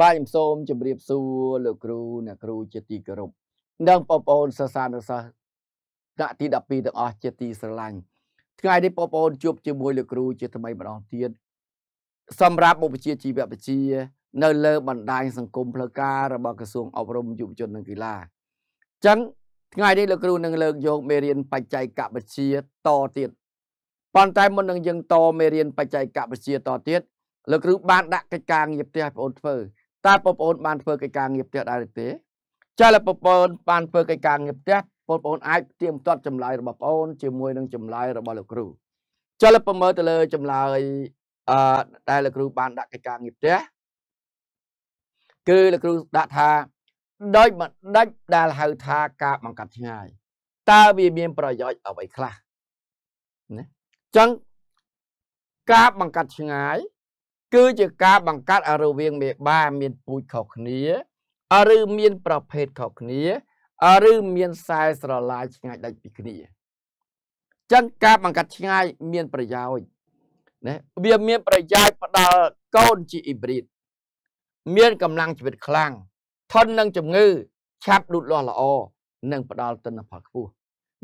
បាទខ្ញុំសូមជម្រាបសួរលោកគ្រូអ្នកគ្រូជាទីគោរពនិងបងប្អូនសិស្សានុសិស្សថ្នាក់ទី12ទាំងអស់ជាទីស្រឡាញ់ថ្ងៃនេះបងប្អូនជួបជាមួយលោកគ្រូជាថ្មីម្ដងទៀតសម្រាប់មុខវិជ្ជាជីវវិទ្យានៅលើបណ្ដាញសង្គមផ្លូវការរបស់ក្រសួងអប់រំយុវជននិងកីឡាអញ្ចឹងថ្ងៃនេះលោកគ្រូនឹងលើកយកមេរៀនបច្ចេកវិទ្យាតទៀតប៉ុន្តែមុននឹងយើងតមេរៀនបច្ចេកវិទ្យាតទៀតលោកគ្រូបានដាក់កិច្ចការងារផ្ទះបងប្អូនធ្វើតើបងប្អូនបានធ្វើកិច្ចការងារផ្ទះដែរទេចាលោកបងប្អូនបានធ្វើកិច្ចការងារផ្ទះបងប្អូនអាចទៀមទាត់ចម្លើយរបស់បងប្អូន ជាមួយនឹងចម្លើយរបស់លោកគ្រូចាលោកប្រមើទៅលើចម្លើយអឺដែលលោកគ្រូបានដាក់កិច្ចការងារផ្ទះគឺលោកគ្រូដាក់ថាដោយបណ្ដិចដែលហៅថាការបង្កាត់ឆ្ងាយតើវាមានប្រយោជន៍អ្វីខ្លះណាអញ្ចឹងការបង្កាត់ឆ្ងាយគឺជាការបង្កើតឲ្យរវាងមេបាមានពូជខុសគ្នាឬមានប្រភេទខុសគ្នាឬមានខ្សែស្រឡាយឆ្ងាយដាច់ពីគ្នាចឹងការបង្កាត់ឆ្ងាយមានប្រយោជន៍ណាវាមានប្រយោជន៍ផ្ដល់កូនជាអ៊ីប្រីតមានកម្លាំងជីវិតខ្លាំងធន់នឹងជំងឺ ឆាប់លូតលាស់ល្អនិងផ្ដល់ទិន្នផលខ្ពស់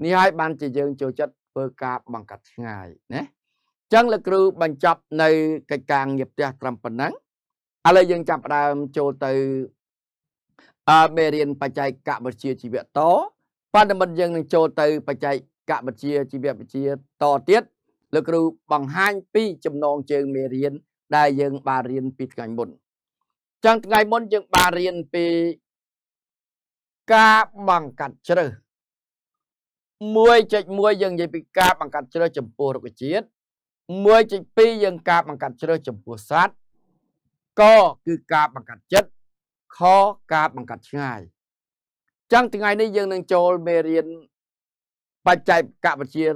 នេះហើយបានជាយើងចូលចិត្តធ្វើការបង្កាត់ឆ្ងាយណាចឹងលោកគ្រូបញ្ចប់នៅកិច្ចការងារផ្ទះត្រឹមប៉ុណ្ណឹងឥឡូវយើងចាប់ផ្ដើមចូលទៅអឺមេរៀនបច្ចេកវិទ្យាជីវៈតបណ្ឌិតយើងនឹងចូលទៅ បច្ចេកវិទ្យាជីវវិទ្យាតទៀតលោកគ្រូបង្ហាញពីចំណងជើងមេរៀនដែលយើង បានរៀនពីថ្ងៃមុនចឹងថ្ងៃមុនយើងបានរៀនពីការបង្កាត់ជ្រើស1.1យើងនិយាយពីការបង្កាត់ជ្រើសចំពោះរុក្ខជាតិ1.2យើងការបង្កាត់ជ្រើសចំពោះសត្វកគឺការបង្កាត់ចិត្តខការបង្កាត់ឆ្ងាយចឹងថ្ងៃនេះយើងនឹងចូលមេរៀនបច្ចេកវិទ្យា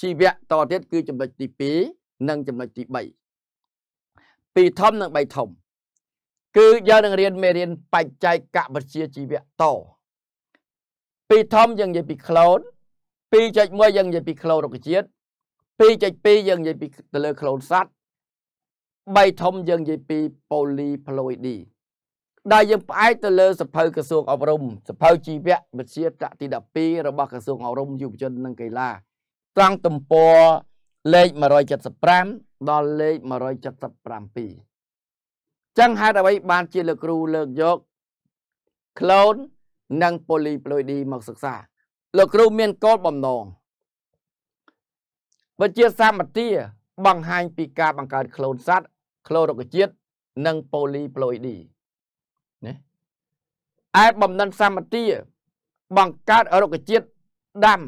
ជីវៈតទៀតគឺចំណុចទី2និងចំណុចទី3ពីធំនិង3ធំ គឺយើងនឹងរៀនមេរៀនបច្ចេកវិទ្យាជីវៈតពីធំយើងនិយាយពី clone 2.1យើងនិយាយពី clone រុក្ខជាតិ2.2យើងនិយាយពីទៅលើក្លូនសត្វ3ធំយើងនិយាយពី polyploidy ដែលយើងផ្អែកទៅលើសភៅក្រសួងអប់រំសភៅជីវវិទ្យាប្រាក់ទី12របស់ក្រសួងអប់រំយុវជននិងកីឡាត្រង់ទំព័រលេខ175ដល់លេខ177ចឹងហេតុអ្វីបានជាលោកគ្រូលើកយក clone និង polyploidy មកសិក្សាលោកគ្រូមានគោលបំណងវិជាសម្បទា បង្ហាញពីការបង្កើតក្លូនសត្វក្លូរុក្ខជាតិនិងប៉ូលីប្លូអ៊ីឌីណាឯបំណិនសម្បទា បង្កើតរុក្ខជាតិដាំ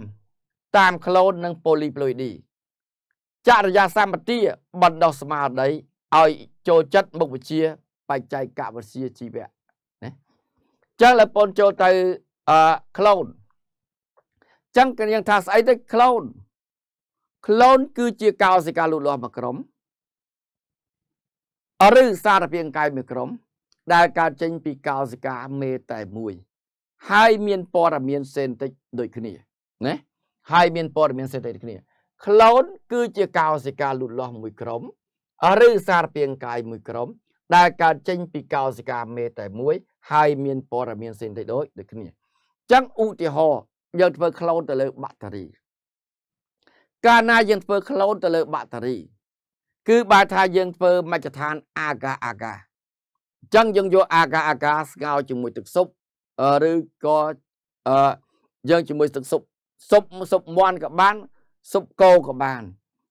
តាមក្លូននិងប៉ូលីប្លូអ៊ីឌីចរិយាសម្បទា បណ្ដោះស្មារតីឲ្យចូលចិត្តមុខវិជ្ជាបច្ចេកវិទ្យាជីវៈណាចឹងលើពូនចូលទៅអឺក្លូនចឹងគេយើងថាស្អីទៅក្លូនក្លូនគឺជាកោសិកាលូតលាស់មួយក្រុមឬសារពាង្គកាយមួយក្រុមដែលកើតចេញពីកោសិកាមេតែមួយ ហើយ មានព័ត៌មានសេនតិចដូចគ្នាណាហើយមានព័ត៌មានសេនតិចដូចគ្នាក្លូនគឺជាកោសិកាលូតលាស់មួយក្រុមឬសារពាង្គកាយមួយក្រុមដែលកើតចេញពីកោសិកាមេតែមួយហើយមានព័ត៌មានសេនតិចដូចដូចគ្នាអញ្ចឹងឧទាហរណ៍យើងធ្វើក្លូនទៅលើបាក់តេរីកាលណាយើងធ្វើក្លូនទៅលើបាក់តេរី គឺបើថាយើងធ្វើមជ្ឈដ្ឋានអាកាអាកាអញ្ចឹងយើងយកអាកាអាកាស្ងោជាមួយទឹកស៊ុបឬក៏យើងជាមួយទឹកស៊ុបស៊ុបស៊ុបមាន់ក៏បានស៊ុបគោក៏បាន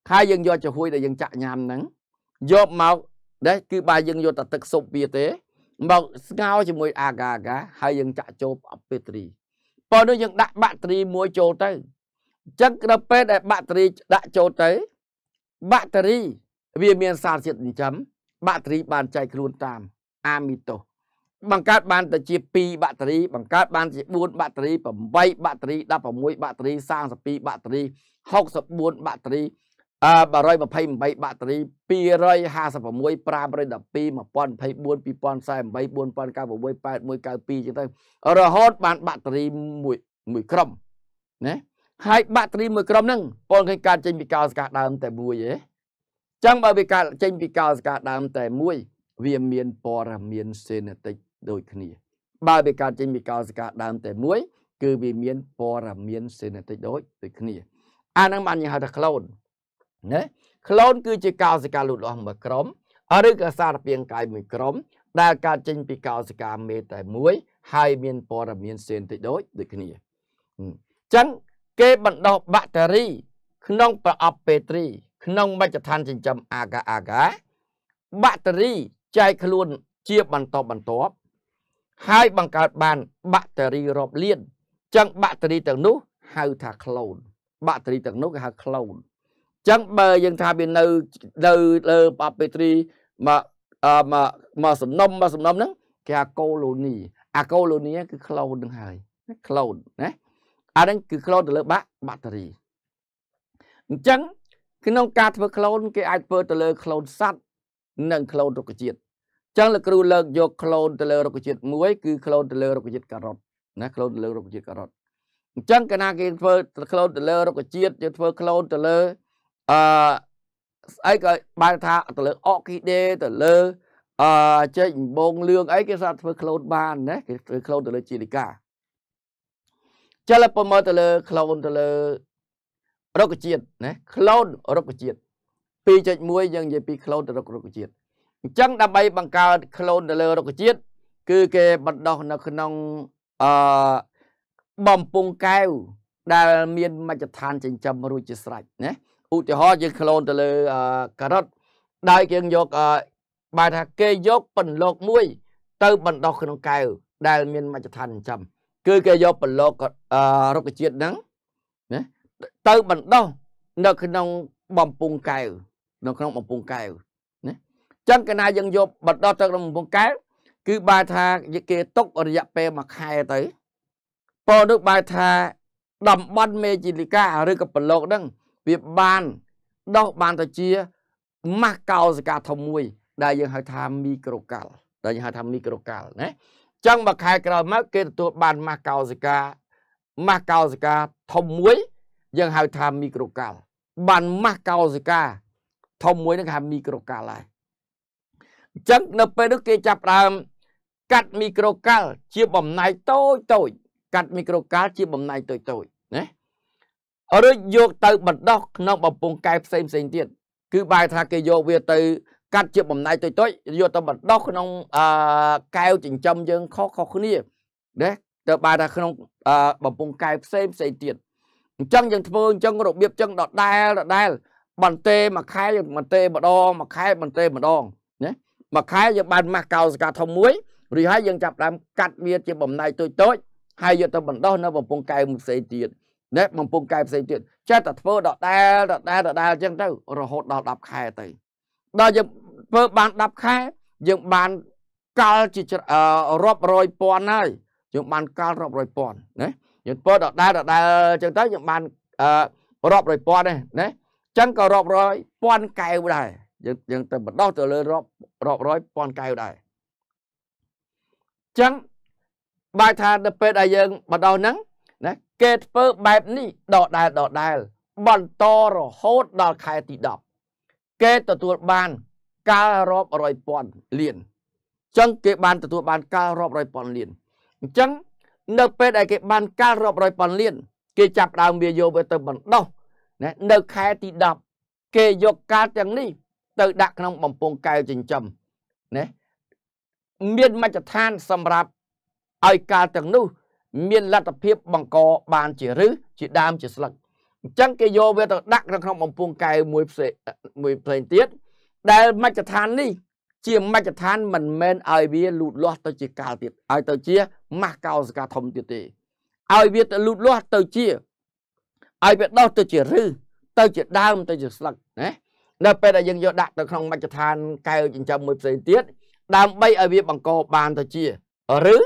ហើយយើងយកចំហួយដែលយើងចាក់ញ៉ាំហ្នឹងយកមកដែរគឺបើយើងយកតែទឹកស៊ុបវាទេមកស្ងោជាមួយអាកាអាកាហើយយើងចាក់ចូលអបេត្រីប៉ុន្តែយើងដាក់បាក់តេរីមួយចូលទៅអញ្ចឹងនៅពេលដែល បាក់តេរីដាក់ចូលទៅបាក់តេរីវាមានសារជាតិចិញ្ចឹមបាក់តេរី បានចែកខ្លួនតាមអាមីតូសបង្កើតបានទៅជា2បាក់តេរីបង្កើតបានជា4បាក់តេរី8បាក់តេរី16បាក់តេរី32បាក់តេរី64បាក់តេរី128បាក់តេរី256 512 1024 2048 4096 8192ចឹងទៅរហូតបាន បាក់តេរីមួយមួយក្រុមណាហើយបាក់តេរីមួយក្រុមហ្នឹងអូនឃើញការចេញពីកោសិកាដើមតែមួយទេអញ្ចឹងបើវាការចេញពីកោសិកាដើមតែមួយ វាមានព័ត៌មាន សេនេតិកដូចគ្នា បើវាការចេញពីកោសិកាដើម តែមួយ គឺវាមានព័ត៌មានសេនេតិកដូចដូចគ្នា អាហ្នឹងបានយើងហៅថាក្លូនណាក្លូនគឺជាកោសិកាលូតលាស់មួយក្រុម ឬក៏សារពាង្គកាយមួយក្រុមដែលការចេញពីកោសិកាមេតែមួយ ហើយមានព័ត៌មាន សេនេតិកដូចដូចគ្នាអញ្ចឹងគេបណ្ដុះបាក់តេរី ក្នុងប្រអប់ពេត្រី ក្នុងមជ្ឈដ្ឋានចិញ្ចឹមអាកាអាកាបាក់តេរីចែកខ្លួនជាបន្តបន្ទាប់ហើយបង្កើតបាន បាក់តេរីរាប់លានចឹងបាក់តេរីទាំងនោះហៅថាក្លូនបាក់តេរីទាំងនោះគេហៅក្លូនចឹងបើយើងថាវានៅនៅលើបាក់ពេត្រីមកមកមកសំណុំមកសំណុំហ្នឹងគេហៅកូឡូនីអាកូឡូនីគឺក្លូននឹងហើយក្លូនណាអានឹងគឺ cloud ទៅលើបាក់បាក់តេរីអញ្ចឹង ក្នុងការធ្វើ cloud គេអាចធ្វើទៅលើ cloud សัตว์និង cloud រុក្ខជាតិអញ្ចឹងលោកគ្រូលើកយក cloud ទៅលើរុក្ខជាតិមួយគឺ cloud ទៅលើរុក្ខជាតិការ៉ុតណា cloud ទៅលើរុក្ខជាតិការ៉ុតអញ្ចឹងកាលណាគេធ្វើ cloud ទៅលើរុក្ខជាតិយើងធ្វើ cloud ទៅលើអឺស្អីក៏បានថាទៅលើអុកគីដេ ទៅលើអឺចេកដំបងលឿងអីគេសាប់ធ្វើ cloud បានណាគេធ្វើ cloud ទៅលើជាលីកាចឹងបើមើលទៅលើក្លូនទៅលើរុក្ខជាតិណាក្លូនរុក្ខជាតិ2.1យើងនិយាយពីក្លូនទៅរុក្ខជាតិអញ្ចឹងដើម្បីបង្កើតក្លូនទៅលើរុក្ខជាតិគឺគេបណ្ដោះនៅ ក្នុងអឺបំពង់កែវដែល មានមជ្ឈដ្ឋានចិញ្ចឹមរួចជាស្រេចណាឧទាហរណ៍យើងក្លូនទៅលើការ៉ុតដោយគេយកបែរថាគេយកបន្លោកមួយទៅបណ្ដោះក្នុងកែវដែលមានមជ្ឈដ្ឋានចិញ្ចឹមគឺគេយកប្រឡោករុក្ខជាតិហ្នឹងណាទៅបណ្ដោះនៅក្នុងបំពង់កែវនៅក្នុងបំពង់កែវណាចឹងកាលណាយើងយកបណ្ដោះទៅក្នុងបំពង់កែវគឺបែរថាគេຕົករយៈពេលមួយខែទៅប៉ុនោះបែរថាតំបន់មេជីលីកាឬក៏ប្រឡោកហ្នឹងវាបានដោះបានទៅជាម៉ាស់កោសិកាធំមួយ ដែលយើងហៅថាមីក្រូកាល់ដែលយើងហៅថាមីក្រូកាល់ណាចឹងមួយខែក្រោយមកគេទទួលបានម៉ាស់កោសិកាម៉ាស់កោសិកាធំមួយ យើងហៅថាមីក្រូកាល់បានម៉ាស់កោសិកាធំមួយនឹងហៅមីក្រូកាល់ហើយអញ្ចឹងនៅពេលនោះគេចាប់ដើមកាត់មីក្រូកាល់ជាបំណែកតូចតូចកាត់មីក្រូកាល់ជាបំណែកតូចតូចណារួចយកទៅបដោះក្នុងបំពង់កែ ផ្សេងផ្សេងទៀតគឺបែរថាគេយកវាទៅកាត់ជាបំណែកទុយទុយយកទៅបដោះក្នុងអឺកែវចិញ្ចឹមយើងខុសខុសគ្នាណាទៅបានថាក្នុងបំពង់កែវផ្សេងផ្សេងទៀតអញ្ចឹងយើងធ្វើអញ្ចឹងរបៀបចឹងដដែលដដែលបន្ទេមួយខែយើងបន្ទេម្ដងមួយខែបន្ទេម្ដងណាមួយខែយើងបានម៉ាស់កោសកាធំមួយរួចហើយយើងចាប់ដើមកាត់វាជាបំណែកទុយទុយហើយយកទៅបណ្ដោះនៅបំពង់កែវមួយផ្សេងទៀតណាបំពង់កែវផ្សេងទៀតចេះតែធ្វើដដែលដដែលដដែលអញ្ចឹងទៅរហូតដល់10ខែទៅដល់យើងធ្វើបាន10ខែយើងបានកាល់ជារាប់រយពាន់ហើយយើងបានកាល់រាប់រយពាន់ណាយើងធ្វើដដែលដដែលអញ្ចឹងទៅយើងបានរាប់រយពាន់ដែរណាអញ្ចឹងក៏រាប់រយពាន់កែវដែរយើងយើងទៅបដោះទៅលើរាប់រាប់រយពាន់កែវដែរអញ្ចឹងបើថាទៅពេលដែលយើងបដោះហ្នឹងណាគេធ្វើបែបនេះដដែលដដែលបន្តរហូតដល់ខែទី10គេទទួលបានកាលរាប់រយពាន់លានអញ្ចឹងគេបានទទួលបានកាលរាប់រយពាន់លានអញ្ចឹងនៅពេលដែលគេបាន កាលរាប់រយពាន់លានគេចាប់ដើមវាយកវាទៅបណ្ដោះណានៅ ខែទី10គេយកកាលទាំងនេះ ទៅ ដាក់ក្នុងបំពង់កែវចិញ្ចឹមណាមានមជ្ឈដ្ឋានសម្រាប់ឲ្យកាលទាំងនោះ មានលទ្ធភាពបង្កបានជាឫសជាដើមជាស្លឹកអញ្ចឹងគេយកវាទៅដាក់នៅក្នុងបំពង់កែវមួយផ្សេងមួយផ្សេងទៀតដែលមជ្ឈដ្ឋាននេះជាមជ្ឈដ្ឋានមិនមែនឲ្យវាលូតលាស់ទៅជាកាលទៀតឲ្យទៅជាម៉ាស់កោសកាធំទៀតទេឲ្យវាទៅលូតលាស់ទៅជាឲ្យវាដោះទៅជារឹសទៅជាដើមទៅជាស្លឹកណានៅ ពេលដែលយើងយកដាក់ទៅក្នុងមជ្ឈដ្ឋានកែវចិញ្ចឹមមួយផ្សេងទៀតដើម្បីឲ្យវាបង្កបានទៅជារឹស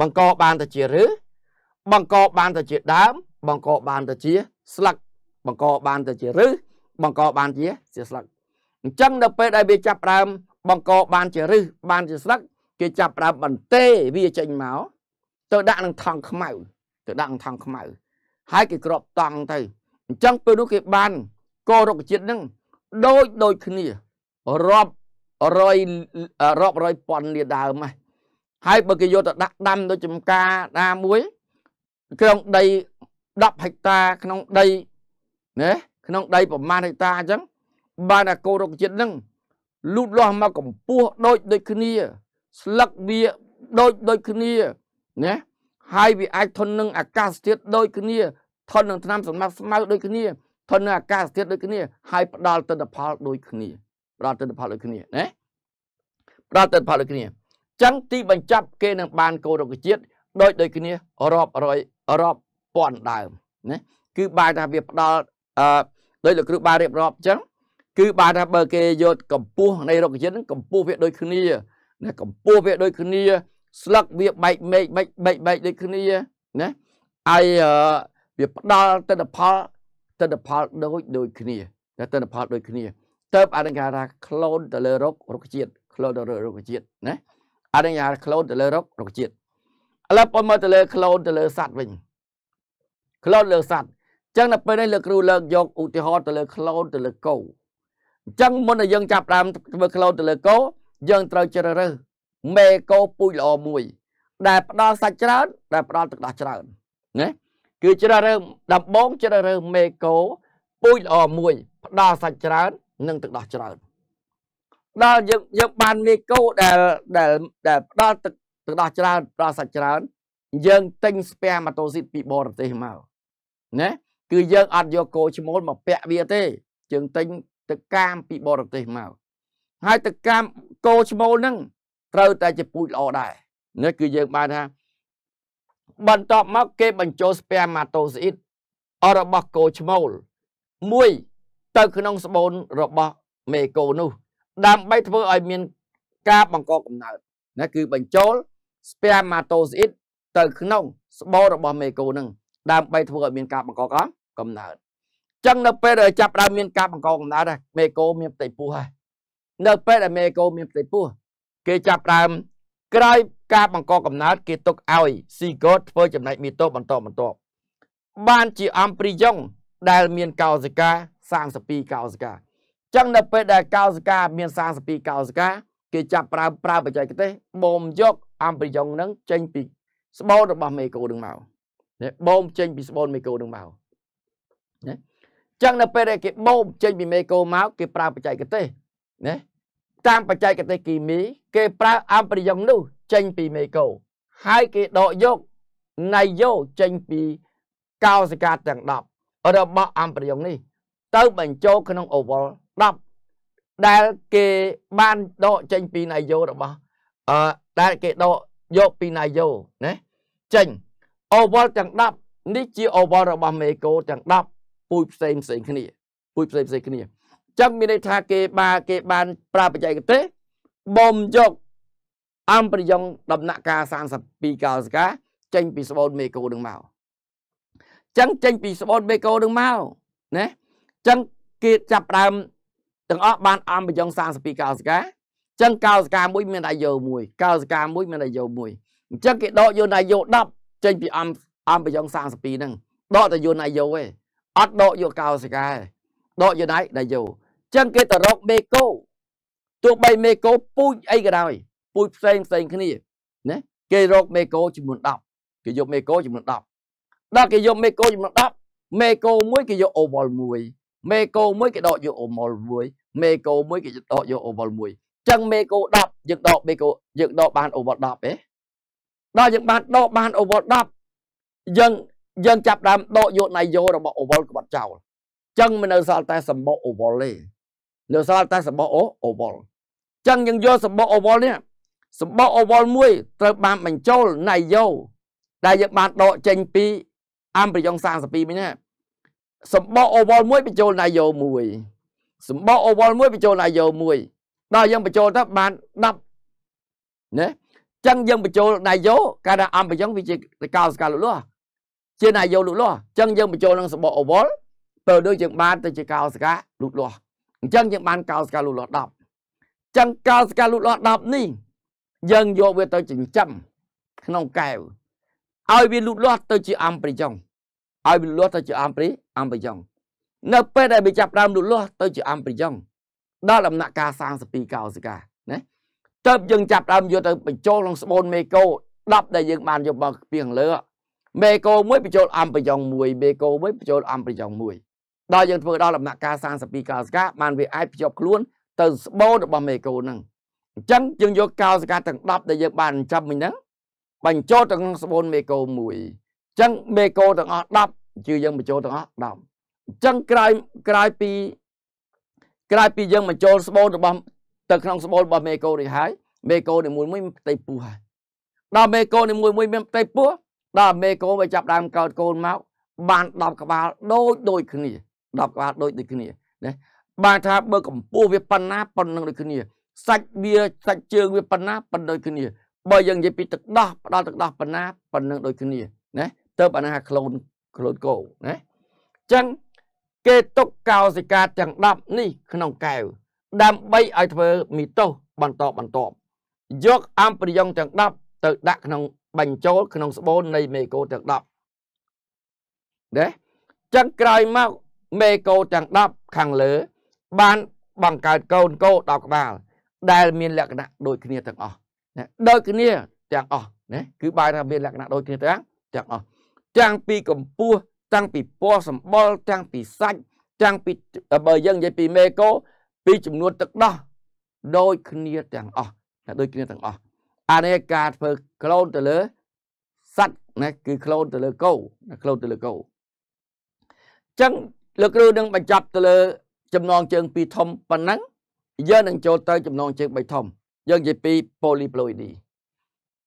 បង្កបានទៅជារឹសបង្កបានទៅជាដើមបង្កបានទៅជាស្លឹកបង្កបានទៅជាឬបង្កបានជាជាស្លឹកអញ្ចឹងនៅពេលដែលវាចាប់ដើម បង្កបានជាឬបានជាស្លឹកគេចាប់ដើមបន្ទេវាចេញមកទៅដាក់នឹងថង់ខ្មៅទៅដាក់នឹងថង់ខ្មៅ ហើយគេក្របតង់ទៅអញ្ចឹងពេលនោះគេបានកោរុក្ខជាតិនឹងដូចដូចគ្នារាប់រយរាប់រយពាន់លាដើមហ្នឹងហើយបើគេយកទៅដាក់ដាំដូចចំការណាមួយក្នុងដី10ហិកតាក្នុងដីណាក្នុង ដីប្រមាណហិកតាអញ្ចឹងបានអាកោរុក្ខជាតិនឹងលូតលាស់មកកម្ពស់ដូចដូចគ្នា ស្លឹកវាដូចដូចគ្នាណាហើយវាអាចធន់នឹងអាកាសធាតុដូចគ្នា ធន់នឹងថ្នាំសម្រាប់ស្មៅដូចគ្នា ធន់នឹងអាកាសធាតុដូចគ្នា ហើយផ្ដល់ទិន្នផលដូចគ្នាផ្ដល់ទិន្នផលដូចគ្នាណាផ្ដល់ទិន្នផលដូចគ្នាអញ្ចឹងទីបញ្ចប់គេនឹងបានកោរុក្ខជាតិដូចដូចគ្នារាប់រយរាប់ពាន់ដើមណាគឺបាយថាវាផ្ដល់អឺដោយលោកគ្រូបានរៀបរាប់អញ្ចឹងគឺ បានថាបើគេយកកម្ពស់នៃរុក្ខជាតិហ្នឹងកម្ពស់វាដូចគ្នាណាកម្ពស់វាដូចគ្នា ស្លឹកវាបែកមែកបែកបែកបែកដូចគ្នាណាហើយវាផ្ដល់ទិន្នផលទិន្នផលដូចដូចគ្នាតែទិន្នផលដូចគ្នាតើបអរិញ្ញាថាក្លូនទៅលើរុក្ខរុក្ខជាតិក្លូនទៅលើរុក្ខជាតិណាអរិញ្ញាក្លូនទៅលើរុក្ខរុក្ខជាតិឥឡូវបងមើលទៅលើក្លូនទៅលើសត្វវិញ cloud លើសัตว์អញ្ចឹងដល់ពេលនេះលោកគ្រូលើកយកឧទាហរណ៍ទៅលើ cloud ទៅលើគោអញ្ចឹងមុនដែលយើងចាប់ដើមធ្វើ cloud ទៅលើគោយើងត្រូវជ្រើសរើសមេគោពូជល្អមួយ ដែលផ្ដល់សាច់ច្រើនដែលផ្ដល់ទឹកដោះច្រើនណាគឺជ្រើសរើសដំបងជ្រើសរើសមេគោពូជល្អមួយ ផ្ដល់សាច់ច្រើន និងទឹកដោះច្រើនដល់យើងយើងបានមេគោដែលដែលដែលផ្ដល់ទឹកទឹកដោះច្រើនផ្ដល់សាច់ច្រើន យើងទិញស្ពែម៉ាតូស៊ីតពីបរទេសមកណាគឺយើងអត់យកគោឈ្មោលមកពាក់វាទេយើងទិញទឹកកាមពីបរទេសមកហើយទឹកកាមគោឈ្មោលហ្នឹងត្រូវតែជាពូជល្អដែរនេះគឺយើងបានថាបន្ទាប់មកគេបញ្ចូលស្ពែម៉ាតូស៊ីតអរបស់គោឈ្មោលមួយទៅក្នុងស្បូនរបស់មេគោនោះ ដើម្បីធ្វើឲ្យមាន ការបង្កកំណើតណាគឺបញ្ចូល ស្ពែម៉ាតូស៊ីតទៅក្នុងស្បូនរបស់មេគោនឹងដើម្បីធ្វើឲ្យមានការបង្កកំណើតចឹងនៅពេលដែលចាប់ដើមមានការបង្កកំណើតមេកូមានផ្ទៃពោះហើយនៅពេលដែលមេកូមានផ្ទៃពោះគេចាប់ដើមក្រោយការបង្កកំណើតគេទុកឲ្យស៊ីកូតធ្វើចំណែកមីតូបន្តបន្ទាប់បានជាអំព្រីយ៉ុងដែលមានកោសិកា32កោសិកាចឹងនៅពេលដែលកោសិកាមាន32កោសិកាគេចាប់ប្រើប្រើបច្ចេកទេសបូមយកអំព្រីយ៉ុងនឹងចេញពីស្បូនរបស់មេកូនឹងមកណាបូមចេញ ពីស្បូនមេកូនឹងមកណាចឹងនៅពេលដែលគេបូមចេញ ពីមេកូមកគេប្រើបច្ចេកទេសណាតាមបច្ចេកទេសគីមី គេប្រើអប្រយងនោះ ចេញពីមេកូហើយគេដកយកណៃយោចេញពីកោសិកាទាំង10របស់អប្រយងនេះទៅបញ្ចូលក្នុងអូវល10ដែលគេបានដកចេញពីណៃយោរបស់អឺដែលគេដកយកពីណៃយោណាចេញអូវលទាំង10នេះជាអូវលរបស់មេកូទាំង10ពូជផ្សេងផ្សេងគ្នាពូជផ្សេងផ្សេងគ្នាអញ្ចឹងមានន័យថាគេបាគេបាន ប្រើបច្ចេកទេសបំយកអំប្រយង ដំណាក់កាល32កោសិកាចេញ ពីស្បូនមេកូនឹងមកអញ្ចឹងចេញពីស្បូនមេកូនឹងមកណាអញ្ចឹងគេចាប់ដើមទាំងអស់បានអំប្រយង32កោសិកាអញ្ចឹងកោសិកាមួយមានអាយុ1កោសិកាមួយមានអាយុ1អញ្ចឹងគេដកយកអាយុ10ចេញពីអំអំប្រយង32ហ្នឹងដកតយូណៃយោឯងអត់ដកយកកោសិកាឯងដកយូណៃដៃយោចឹងគេទៅរកមេកូទោះបីមេកូពូជអីក៏ដោយពូជផ្សេងផ្សេងគ្នាណាគេរកមេកូចំនួន10គេយកមេកូចំនួន10ដល់គេយកមេកូចំនួន10មេកូមួយគេយកអូវ៉លមួយមេកូមួយគេដកយកអូម៉លមួយមេកូមួយគេដកយកអូវ៉លមួយចឹងមេកូ10យើងដកមេកូយើងដកបានអូវ៉ល10ទេដល់យើងបានដកបានអូវល10យើងយើងចាប់ដើមដកយកណៃយោរបស់អូវលក្បត់ចោលអញ្ចឹងមិននៅសល់តែសម្បកអូវលទេនៅសល់តែសម្បកអូវលអញ្ចឹងយើងយកសម្បកអូវលនេះសម្បកអូវលមួយត្រូវបានបញ្ចូលណៃយោដែលយើងបានដកចេញពីអំប្រយង32មិញណាសម្បកអូវលមួយបញ្ចូលណៃយោមួយសម្បកអូវលមួយបញ្ចូលណៃយោមួយដល់យើងបញ្ចូលទៅបាន10ណាចឹងយើងបញ្ចូលដៃយោកាលណាអំបញ្ចឹងវាជាកោសកាលូលាស់ជាដៃយោលូលាស់ចឹងយើងបញ្ចូលនឹងសបកអវលទៅដូចយើងបានទៅជាកោសកាលូលាស់អញ្ចឹងយើងបានកោសកាលូលាស់10ចឹងកោសកាលូលាស់10នេះ យើងយកវាទៅចិញ្ចឹមក្នុងកែវឲ្យវាលូតលាស់ទៅជាអំបញ្ចឹងឲ្យវាលូតលាស់ទៅជាអំព្រីអំបញ្ចឹងនៅពេលដែលវាចាប់ដើមលូតលាស់ ទៅជាអំបញ្ចឹងដល់ដំណាក់កាល32កោសិកាណាទៅយើងចាប់ដើមយកទៅបញ្ចូលក្នុងស្បូនមេកូ10ដែលយើងបានយកមកពីខាងលើ មេកូមួយបញ្ចូលអំប្រយ៉ងមួយមេកូមួយបញ្ចូលអំប្រយ៉ងមួយដល់យើងធ្វើដល់ដំណាក់កាល32កោសិកាបានវាអាចភ្ជាប់ខ្លួន ទៅស្បូនរបស់មេកូហ្នឹងអញ្ចឹងយើងយកកោសិកាទាំង10ដែលយើងបានចាប់មិញហ្នឹងបញ្ចូលទៅក្នុងស្បូនមេកូមួយអញ្ចឹងមេកូទាំងអស់10គឺយើងបញ្ចូលទាំងអស់10អញ្ចឹងក្រោយក្រោយពីក្រោយពីយើងបញ្ចូលស្បូនរបស់ទៅក្នុងស្បូលរបស់មេកូនេះហើយមេកូនីមួយមួយមានផ្ទៃពោះហើយដល់មេកូនីមួយមួយមានផ្ទៃពោះដល់មេកូវាចាប់ដើមកោតកូនមកបាន10ក្បាល ដូច ដូចគ្នា10ក្បាលដូចដូច គ្នាណាបានថាបើកម្ពស់វាប៉ុណ្ណាប៉ុណ្ណឹងដូចគ្នាសាច់វាសាច់ជើងវាប៉ុណ្ណាប៉ុណ្ណឹងដូចគ្នាបើយើងនិយាយពីទឹកដោះផ្ដល់ទឹកដោះប៉ុណ្ណាប៉ុណ្ណឹងដូចគ្នាណាទៅអាណាក្លូនក្លូនកោណាអញ្ចឹងគេទុកកោសិកាទាំង10នេះក្នុងកែវដើម្បីឲ្យធ្វើមីតូសបន្តបន្ទាប់យកអំប្រយងទាំង10ទៅ ដាក់ក្នុងបញ្ចូលក្នុងស្បូននៃមេកោទាំង10ណាចឹងក្រោយមកមេកោទាំង10ខាងលើ បាន បង្កើតកូនកោដល់ក្បាល ដែលមានលក្ខណៈដូចគ្នាទាំងអស់ណាដូចគ្នាទាំងអស់ណាគឺបានថាមានលក្ខណៈដូចគ្នាទាំងទាំងអស់ទាំងពីកម្ពស់ទាំងពីពណ៌សម្បុរទាំងពីសាច់ទាំងពីបើយើងនិយាយពីមេកោពីចំនួនទឹកដោះដូចគ្នាទាំងអស់ណាដូចគ្នាទាំងអស់អានេះការធ្វើក្លូនទៅលើសัตว์ណាគឺក្លូនទៅលើគោណាក្លូនទៅលើគោអញ្ចឹងលោកគ្រូនឹង បញ្ចប់ទៅលើ ចំណងជើង ពីរធំប៉ុណ្ណឹងយើងនឹងចូលទៅ ចំណងជើងបីធំ យើងនិយាយពី polyploidy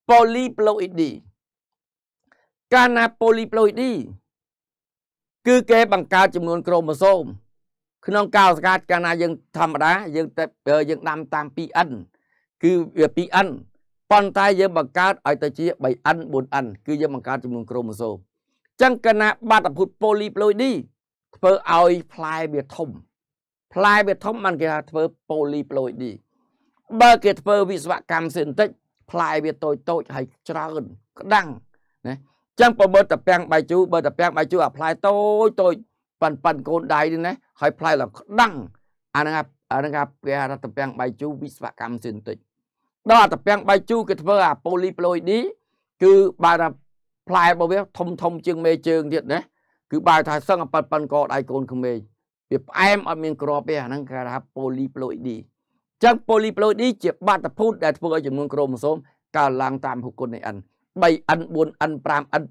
polyploidy កាលណា polyploidy គឺគេបង្កើតចំនួន chromosome ក្នុងកោសកាតកាលណាយើងធម្មតា យើងតែយើងដាំតាម 2N គឺ 2N ប៉ុន្តែយើងបង្កើតឲ្យទៅជា 3N 4N គឺយើងបង្កើតចំនួនក្រូម៉ូសូមអញ្ចឹងកាលណាបាតុភូត polyploidy ធ្វើឲ្យផ្លែវាធំ ផ្លែវាធំបានគេថាធ្វើ polyploidy បើគេធ្វើវិស្វកម្មសេនតិច ផ្លែវាតូចតូចហើយច្រើន ក្តាំងណាចឹងបើមើលតាពាំងបាយជូរបើតាពាំងបាយជូរអាផ្លែតូចតូចប៉ាន់ប៉ាន់កូនដៃនេះណាហើយផ្លែឡើងក្តាំងអាហ្នឹងអាហ្នឹងគេហៅថាតពាំងបាយជូរវិស្វកម្មសិនតិចដល់អាតពាំងបាយជូរគេធ្វើអាប៉ូលីប្លូយឌីគឺបើថាផ្លែរបស់វាធំធំជាងមេជើងទៀតណាគឺបើថាសឹងប៉ាន់ប៉ាន់កោដៃកូនក្មេងវាផ្អែមអត់មានក្របទេអាហ្នឹងគេហៅប៉ូលីប្លូយឌីចឹងប៉ូលីប្លូយឌីជាបាតុភូតដែលធ្វើឲ្យចំនួនក្រូម៉ូសូមកើនឡើងតាមហុគគុណនៃ n 3n 4n 5n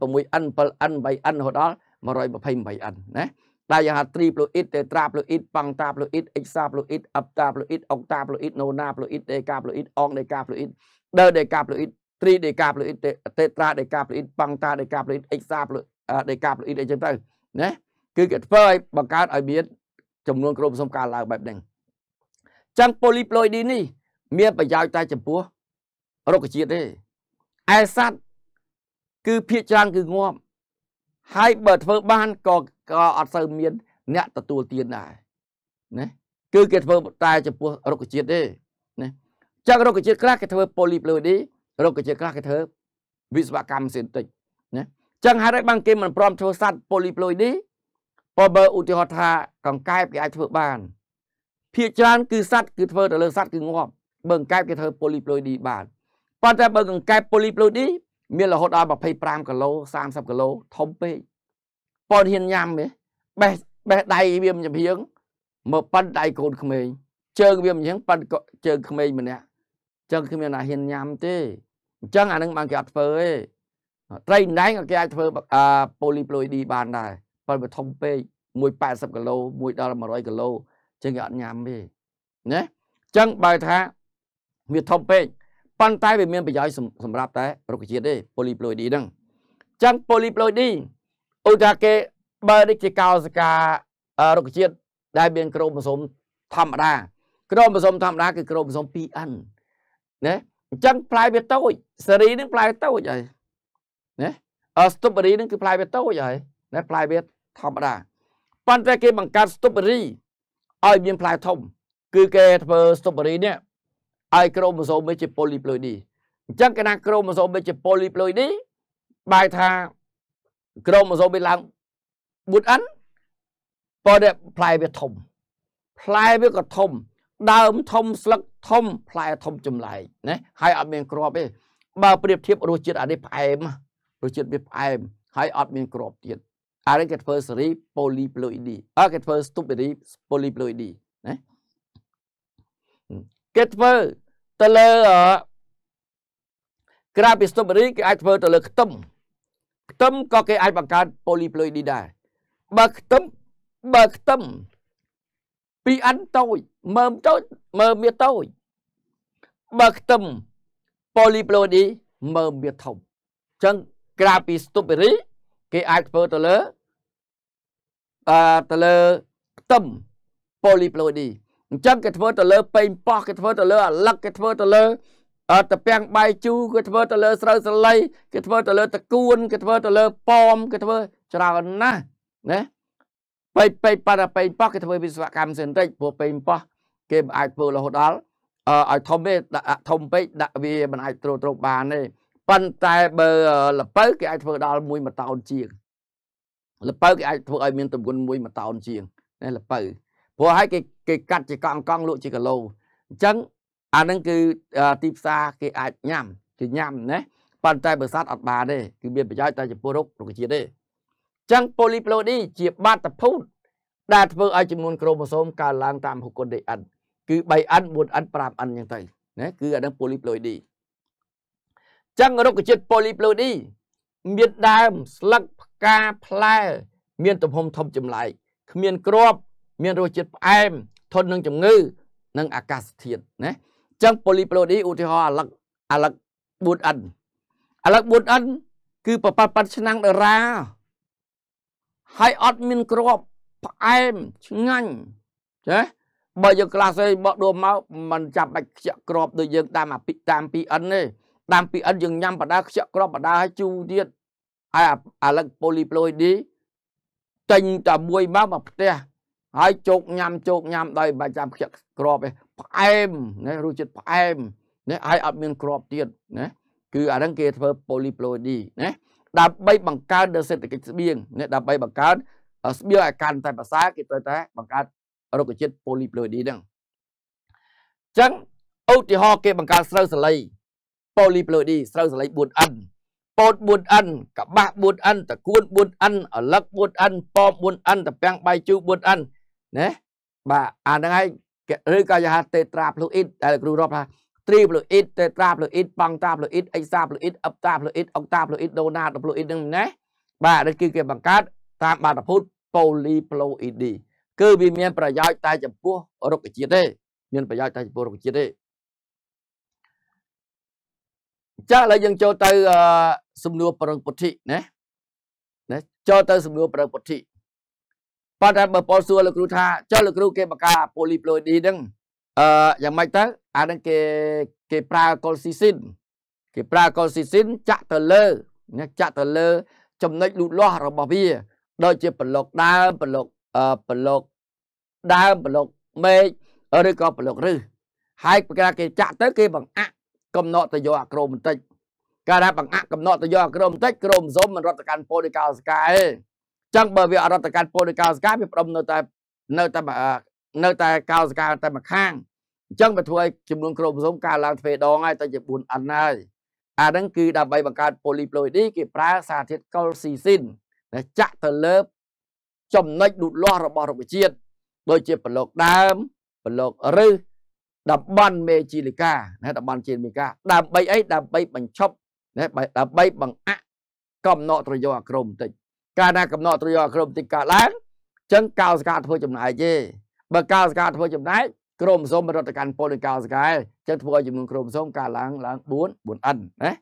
6n 7n 8n រហូតដល់ 128n ណាដែលយ៉ាងហាត្រីប្លូអ៊ីតតេត្រាប្លូអ៊ីតប៉ង់តាប្លូអ៊ីតអិចសាប្លូអ៊ីតអបតាប្លូអ៊ីតអុកតាប្លូអ៊ីតណូណាប្លូអ៊ីតដេកាប្លូអ៊ីតអងដេកាប្លូអ៊ីតដឺដេកាប្លូអ៊ីតត្រីដេកាប្លូអ៊ីតតេត្រាដេកាប្លូអ៊ីតប៉ង់តាដេកាប្លូអ៊ីតអិចសាប្លូដេកាប្លូអ៊ីតអីចឹងទៅណាគឺគេធ្វើឲ្យបង្កើតឲ្យមាន ចំនួនក្រុមសំការឡើងបែបហ្នឹងចឹង polyploidy នេះមានប្រយោជន៍តែចំពោះរុក្ខជាតិទេឯសត្វគឺភាគច្រើនគឺងាប់ហើយបើធ្វើបានក៏ក៏អត់សូវមាន អ្នកទទួលទានដែរណាគឺគេធ្វើតែចំពោះរុក្ខជាតិទេណាចឹងរុក្ខជាតិខ្លះគេធ្វើ polyploidy រុក្ខជាតិខ្លះគេធ្វើវិស្វកម្មសេនតិចណាចឹងហេតុអីបានគេមិនព្រមធ្វើសัตว์ polyploidy បើបើឧទាហរណ៍ថាកង្កែបគេអាចធ្វើបាន ភាគច្រើនគឺសัตว์គឺធ្វើទៅលើសัตว์គឺងាប់បើកង្កែបគេធ្វើ polyploidy បានប៉ុន្តែបើកង្កែប polyploidy មានរហូតដល់25គីឡូ30គីឡូធំពេកប៉ុនហ៊ានញ៉ាំទេបេះបេះដៃវាមិនចម្រៀងមើលប៉ិនដៃកូនក្មេងជើងវាមិនចឹងប៉ិនជើងក្មេងម្នាក់ចឹងគ្មានណាហ៊ានញ៉ាំទេអញ្ចឹងអានឹងបានគេអត់ធ្វើទេត្រីណែងក៏គេអាចធ្វើអាប៉ូលីប្លូយឌីបានដែរប៉ុន្តែធំពេក180គីឡូ1ដល់100គីឡូចឹងគេអត់ញ៉ាំទេណាចឹងបើថាវាធំពេកប៉ុន្តែវាមានប្រយោជន៍សម្រាប់តែរុក្ខជាតិទេ polyploidy ហ្នឹងអញ្ចឹង polyploidy ឧទាហរណ៍គេបើដូចជាកោសិការុក្ខជាតិដែលមាន ក្រូម៉ូសូមធម្មតាក្រូម៉ូសូមធម្មតាគឺក្រូម៉ូសូម 2n ណាអញ្ចឹងផ្លែវាតូចសេរី នឹងផ្លែតូចហើយណាអឺស្ទូបេរីនឹងគឺផ្លែវាតូចហើយណាផ្លែវាធម្មតាប៉ុន្តែគេបង្កើតស្ទូបេរីឲ្យមានផ្លែធំ គឺគេធ្វើស្ទូបេរីនេះឲ្យក្រូម៉ូសូមនេះជា polyploidy អញ្ចឹងកាលណា ក្រូម៉ូសូមនេះជា polyploidy បាយថាក្រូម៉ូសូមវាឡើង 4n ប៉ុន្តែផ្លែវាធំផ្លែវាក៏ធំ ដើមធំស្លឹកធំផ្លែធំចម្លែកណាហើយអត់មានគ្រាប់ទេបើ ប្រៀបធៀបរសជាតិអានេះផ្អែមរសជាតិវាផ្អែមហើយអត់មានគ្រាប់ទៀតអានេះគេធ្វើសេរី polyploidy អើគេធ្វើ strawberry polyploidy ណាគេធ្វើទៅលើក្រៅពីស្ទូបេរីគេអាចធ្វើទៅលើខ្ទឹមខ្ទឹមក៏គេអាចបង្កើត polyploidy ដែរបើខ្ទឹមបើខ្ទឹមពីអានតូចមើមតូចមើមវាតូចបើខ្ទឹម polyploidy មើមវាធំអញ្ចឹង ក្រៅពីស្ទូបេរី គេអាចធ្វើទៅលើអឺទៅលើខ្ទឹម polyploidy អញ្ចឹងគេធ្វើទៅលើពេញប៉ោះគេធ្វើទៅលើអាលឹកគេធ្វើទៅលើតាពាំងបាយជូរគេធ្វើទៅលើស្រូវស្រឡៃគេធ្វើទៅលើតកួនគេធ្វើទៅលើប៉មគេធ្វើច្រើនណាស់ណាបៃបៃប៉ាប៉ៃប៉ោះគេធ្វើវិស្វកម្មសេនតិចព្រោះបៃប៉ោះគេមិនអាចធ្វើរហូតដល់ឲ្យធំទេដាក់ធំពេកដាក់វាមិនអាចទ្រទ្របានទេប៉ុន្តែបើលពៅគេអាចធ្វើដល់1មួយតោនជាងលពៅគេអាចធ្វើឲ្យមានទម្ងន់1មួយតោនជាងណាលពៅព្រោះហើយគេគេកាត់ជាកង់កង់លក់ជាគីឡូអញ្ចឹងអាហ្នឹងគឺទីផ្សារ គេអាចញ៉ាំគេញ៉ាំណាប៉ុន្តែបរិស័ទអត់បានទេគឺមានប្រយោជន៍តែចំពោះរុករុក្ខជាតិទេអញ្ចឹង polyploidy ជាបាតុភូតដែលធ្វើឲ្យចំនួនក្រូម៉ូសូមកើនឡើងតាមហូគុនដេអិនគឺ 3n 4n 5n អញ្ចឹងទៅណាគឺអាហ្នឹង polyploidy អញ្ចឹងរុក្ខជាតិ polyploidy មានដើមស្លឹកផ្កាផ្លែមានទំហំធំចម្លែកគ្មានគ្រាប់មានរសជាតិផ្អែមធន់នឹងជំងឺ និង អាកាសធាតុណាអញ្ចឹង polyploidy ឧទាហរណ៍អាលឹកអាលឹក 4N អាលឹក 4N គឺប្រប៉ាត់ប៉ាត់ឆ្នាំងដរាហើយអត់មានក្របផ្អែមឆ្ងាញ់ចាបើយើងក្លាសឯងបកដួលមកมันចាប់បាច់ខ្ជិះក្របដូចយើងតាមអាពីតាម 2N ទេតាម 2N យើងញ៉ាំបដាខ្ជិះក្របបដាឲ្យជូរទៀតហើយអាលឹក polyploidy ទិញតែមួយមកមកផ្ទះហើយជោគញ៉ាំជោគញ៉ាំដោយបាចាំខ្ជិលក្របឯងផ្អែមណារសជាតិផ្អែមណាហើយអត់មានក្របទៀតណាគឺអាហ្នឹងគេធ្វើ polyploidy ណាដើម្បីបង្កើតដល់សេដ្ឋកិច្ចស្បៀងណាដើម្បីបង្កើតស្បៀងឲ្យកាន់តែប្រសើរគេត្រូវតែបង្កើតរុក្ខជាតិ polyploidy ហ្នឹងអញ្ចឹងឧទាហរណ៍គេបង្កើតស្រូវសាលី polyploidy ស្រូវសាលី 4N ពោត 4N កបាស់ 4N តកួន 4N អលឹក 4N ប៉ម 4N តពាំងបាយជូរ 4N ណាបាទអាហ្នឹងហើយឬក៏គេហៅ tetra fluid ដែលគ្រូរាប់ថា tri fluid tetra fluid penta fluid hexa fluid octa fluid octa fluid dona fluid ហ្នឹងណាបាទនេះគឺគេ បង្កើតតាមបាតុភូត polyploidy គឺវាមាន ប្រយោជន៍តែចំពោះរុក្ខជាតិទេ មានប្រយោជន៍តែចំពោះរុក្ខជាតិទេចាឥឡូវយើងចូលទៅសំណួរប្រឹងពុទ្ធិណាណាចូលទៅសំណួរប្រឹងពុទ្ធិប៉ុន្តែបើប៉ុលសួរលោកគ្រូថាចុះលោកគ្រូគេបកាប៉ូលីប្លូឌីហ្នឹងអឺយ៉ាងម៉េចទៅអាហ្នឹងគេគេប្រើកុលស៊ីស៊ីនគេប្រើកុលស៊ីស៊ីនចាក់ទៅលើណាចាក់ទៅលើ ចំណុចលូតលាស់របស់វា ដូចជាប្លុកដើមប្លុកអឺប្លុកដើមប្លុកមេឃឬក៏ប្លុករឹសហើយពេលគេចាក់ទៅ គេបង្អាក់កំណត់ទៅយកអាក្រូបន្តិច កាលណាបង្អាក់កំណត់ទៅយកអាក្រូបន្តិចក្រមសុំមិនរត់ទៅកាន់ពោលដោយការអសកាអីចឹងបើវាអរតកាត់ពោដោយកោសកាវាផ្ដុំនៅតែនៅតែនៅតែកោសកាតែម្ខាងអញ្ចឹងវាធ្វើឲ្យចំនួនក្រូម៉ូសូមកើនឡើងទ្វេដងហើយទៅជា 4n ហើយអាហ្នឹងគឺដើម្បីបង្កើត polyploidy គេប្រើសារធាតុ colchicin ដែលចាក់ទៅលើចំណុចលូតលាស់របស់រុក្ខជាតិដូចជាប្រឡោកដើមប្រឡោករឹសតំបន់មេជីលីកាណាតំបន់ជីលីកាដើម្បីអីដើម្បីបញ្ឈប់ណាដើម្បីបង្អាក់កំណកត្រយោអាក្រមបន្តិចកាលណាកំណត់ទ្រយអក្រមតិកាឡើងចឹងកោសកាធ្វើចំណាយទេបើកោសកាធ្វើចំណាយក្រមសុំរដ្ឋកម្មពលនឹងកោសកាចឹងធ្វើឲ្យចំនួនក្រមសុំកាលឡើងឡើង4 4n ណា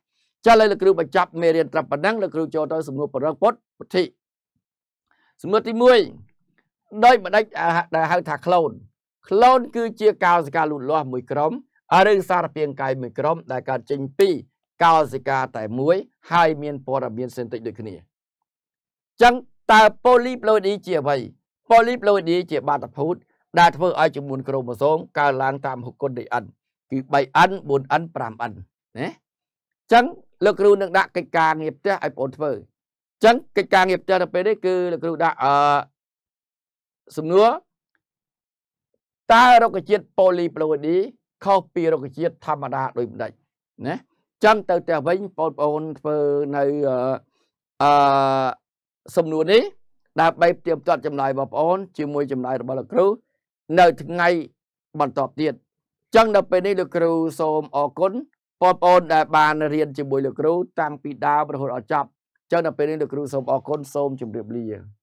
ចាឥឡូវលោកគ្រូបញ្ចប់មេរៀនត្រឹមប៉ុណ្ណឹងលោកគ្រូចូលទៅសំណួរប្រឹងពុទ្ធពុទ្ធិសំណួរទី1ដោយម្ដេចដែលហៅថាក្លូនក្លូនគឺជាកោសកាលូតលាស់មួយក្រុមឬសារពាង្គកាយមួយក្រុមដែលកើតចេញពីកោសិកាតែមួយហើយមានព័ត៌មានសេនតិចដូចគ្នាចឹងតើ polyploidy ជាអ្វី polyploidy ជាបាតុភូតដែលធ្វើឲ្យចំនួនក្រូម៉ូសូមកើនឡើង តាមហុកគុណនៃ n គឺ 3n 4n 5n ណាចឹងលោកគ្រូនឹងដាក់កិច្ចការងារផ្ទះឲ្យបងធ្វើចឹងកិច្ចការងារផ្ទះទៅពេលនេះគឺលោកគ្រូដាក់អឺសំណួរតើរុក្ខជាតិ polyploidy ខុសពីរុក្ខជាតិធម្មតាដូចម្ដេចណាចឹងទៅផ្ទះវិញបងប្អូនធ្វើនៅអឺសំណួរនេះដើម្បីเตรียมទាត់ចំណាយបងប្អូនជាមួយចំណាយរបស់លោកគ្រូនៅថ្ងៃបន្តទៀតចឹងនៅពេលនេះលោកគ្រូសូមអរគុណបងប្អូនដែលបានរៀនជាមួយលោកគ្រូ តាំងពីដើមរហូតដល់ចប់ចឹងនៅពេលនេះលោកគ្រូសូមអរគុណសូមជម្រាបលា